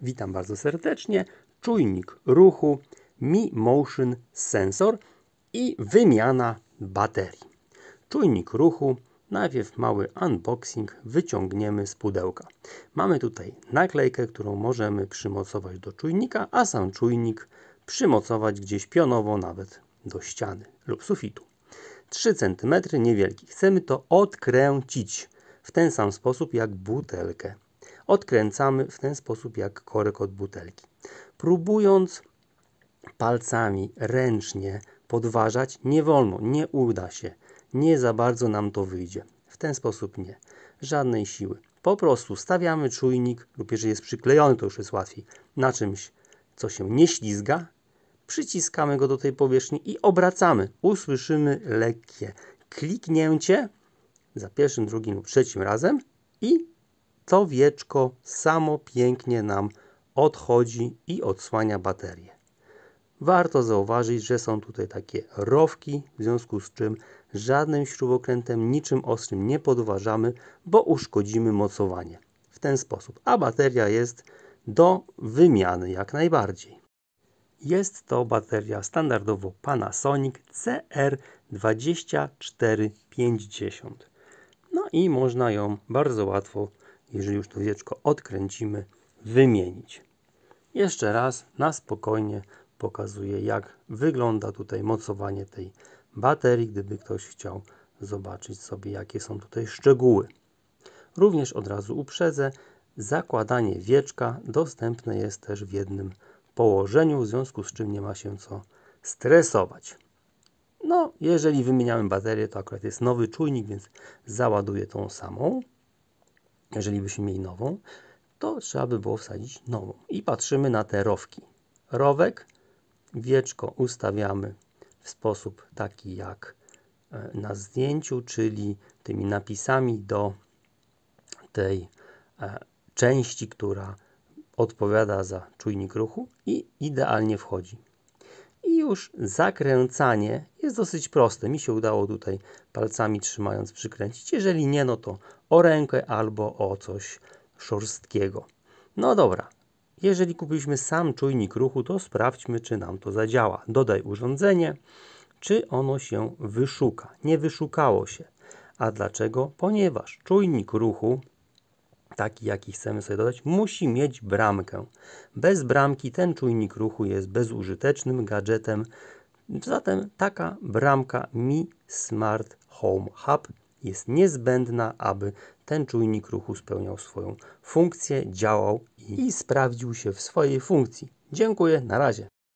Witam bardzo serdecznie. Czujnik ruchu, Mi Motion Sensor i wymiana baterii. Czujnik ruchu, najpierw mały unboxing wyciągniemy z pudełka. Mamy tutaj naklejkę, którą możemy przymocować do czujnika, a sam czujnik przymocować gdzieś pionowo nawet do ściany lub sufitu. 3 cm niewielki. Chcemy to odkręcić w ten sam sposób jak butelkę odkręcamy w ten sposób jak korek od butelki. Próbując palcami ręcznie podważać nie wolno, nie uda się, nie za bardzo nam to wyjdzie. W ten sposób nie, żadnej siły. Po prostu stawiamy czujnik lub jeżeli jest przyklejony to już jest łatwiej, na czymś co się nie ślizga, przyciskamy go do tej powierzchni i obracamy. Usłyszymy lekkie kliknięcie za pierwszym, drugim lub trzecim razem i co wieczko samo pięknie nam odchodzi i odsłania baterię. Warto zauważyć, że są tutaj takie rowki, w związku z czym żadnym śrubokrętem, niczym ostrym nie podważamy, bo uszkodzimy mocowanie w ten sposób, a bateria jest do wymiany jak najbardziej. Jest to bateria standardowo Panasonic CR2450. No i można ją bardzo łatwo jeżeli już to wieczko odkręcimy, wymienić. Jeszcze raz na spokojnie pokazuję jak wygląda tutaj mocowanie tej baterii, gdyby ktoś chciał zobaczyć sobie jakie są tutaj szczegóły. Również od razu uprzedzę, zakładanie wieczka dostępne jest też w jednym położeniu, w związku z czym nie ma się co stresować. No, jeżeli wymieniałem baterię, to akurat jest nowy czujnik, więc załaduję tą samą jeżeli byśmy mieli nową, to trzeba by było wsadzić nową. I patrzymy na te rowki. Rowek, wieczko ustawiamy w sposób taki jak e, na zdjęciu, czyli tymi napisami do tej e, części, która odpowiada za czujnik ruchu i idealnie wchodzi już zakręcanie jest dosyć proste. Mi się udało tutaj palcami trzymając przykręcić. Jeżeli nie, no to o rękę albo o coś szorstkiego. No dobra, jeżeli kupiliśmy sam czujnik ruchu, to sprawdźmy, czy nam to zadziała. Dodaj urządzenie, czy ono się wyszuka. Nie wyszukało się. A dlaczego? Ponieważ czujnik ruchu taki jaki chcemy sobie dodać, musi mieć bramkę. Bez bramki ten czujnik ruchu jest bezużytecznym gadżetem, zatem taka bramka Mi Smart Home Hub jest niezbędna, aby ten czujnik ruchu spełniał swoją funkcję, działał i sprawdził się w swojej funkcji. Dziękuję, na razie.